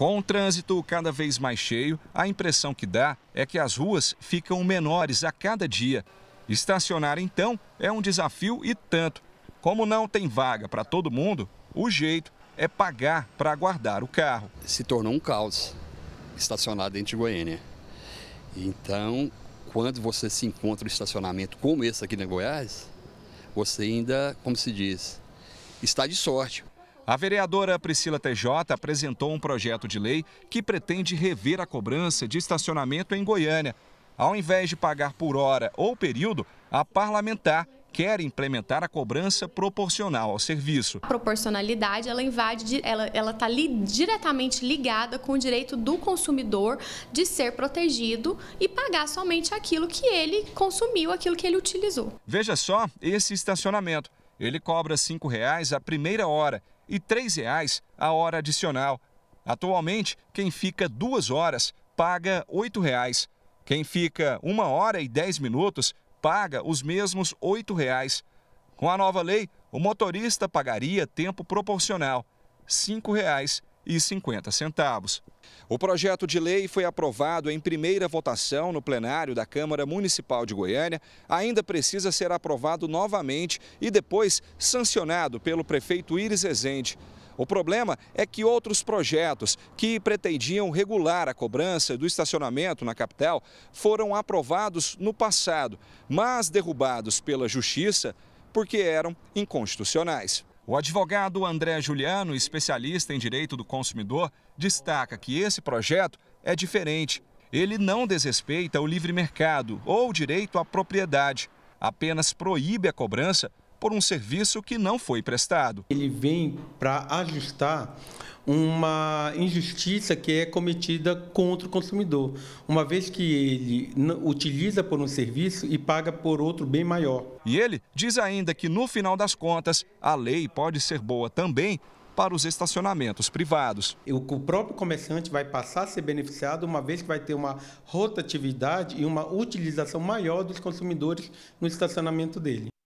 Com o trânsito cada vez mais cheio, a impressão que dá é que as ruas ficam menores a cada dia. Estacionar, então, é um desafio e tanto. Como não tem vaga para todo mundo, o jeito é pagar para guardar o carro. Se tornou um caos estacionar dentro de Goiânia. Então, quando você se encontra um estacionamento como esse aqui na Goiás, você ainda, como se diz, está de sorte. A vereadora Priscila TJ apresentou um projeto de lei que pretende rever a cobrança de estacionamento em Goiânia. Ao invés de pagar por hora ou período, a parlamentar quer implementar a cobrança proporcional ao serviço. A proporcionalidade, ela invade, ela ela está li, diretamente ligada com o direito do consumidor de ser protegido e pagar somente aquilo que ele consumiu, aquilo que ele utilizou. Veja só esse estacionamento. Ele cobra R$ 5,00 a primeira hora e R$ 3,00 a hora adicional. Atualmente, quem fica duas horas paga R$ 8,00. Quem fica uma hora e 10 minutos paga os mesmos R$ 8,00. Com a nova lei, o motorista pagaria tempo proporcional, R$ 5,00 e 50 centavos. O projeto de lei foi aprovado em primeira votação no plenário da Câmara Municipal de Goiânia, ainda precisa ser aprovado novamente e depois sancionado pelo prefeito Iris Rezende. O problema é que outros projetos que pretendiam regular a cobrança do estacionamento na capital foram aprovados no passado, mas derrubados pela Justiça porque eram inconstitucionais. O advogado André Juliano, especialista em direito do consumidor, destaca que esse projeto é diferente. Ele não desrespeita o livre mercado ou o direito à propriedade, apenas proíbe a cobrança por um serviço que não foi prestado. Ele vem para ajustar uma injustiça que é cometida contra o consumidor, uma vez que ele utiliza por um serviço e paga por outro bem maior. E ele diz ainda que, no final das contas, a lei pode ser boa também para os estacionamentos privados. O próprio comerciante vai passar a ser beneficiado, uma vez que vai ter uma rotatividade e uma utilização maior dos consumidores no estacionamento dele.